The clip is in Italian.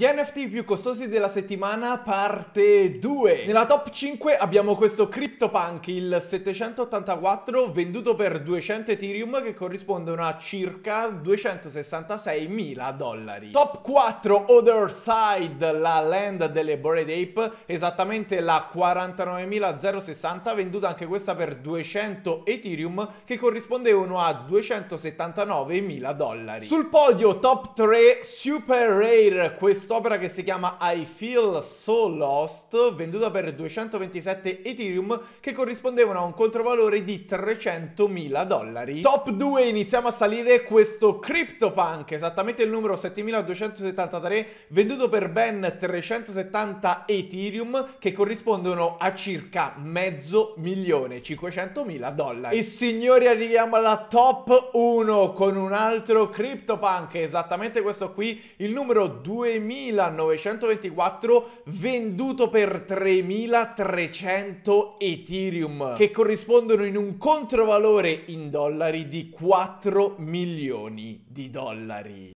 Gli NFT più costosi della settimana parte 2. Nella top 5 abbiamo questo CryptoPunk, il 784 venduto per 200 Ethereum che corrispondono a circa 266 mila dollari. Top 4 Other Side, la land delle Bored Ape, esattamente la 49.060 venduta anche questa per 200 Ethereum che corrispondevano a 279 mila dollari. Sul podio top 3 Super Rare, questo quest'opera che si chiama I Feel So Lost, venduta per 227 Ethereum, che corrispondevano a un controvalore di 300.000 dollari. Top 2, iniziamo a salire questo CryptoPunk, esattamente il numero 7273, venduto per ben 370 Ethereum, che corrispondono a circa mezzo milione, 500.000 dollari. E signori, arriviamo alla top 1 con un altro CryptoPunk, esattamente questo qui, il numero 2000 2924 venduto per 3300 Ethereum che corrispondono in un controvalore in dollari di 4 milioni di dollari.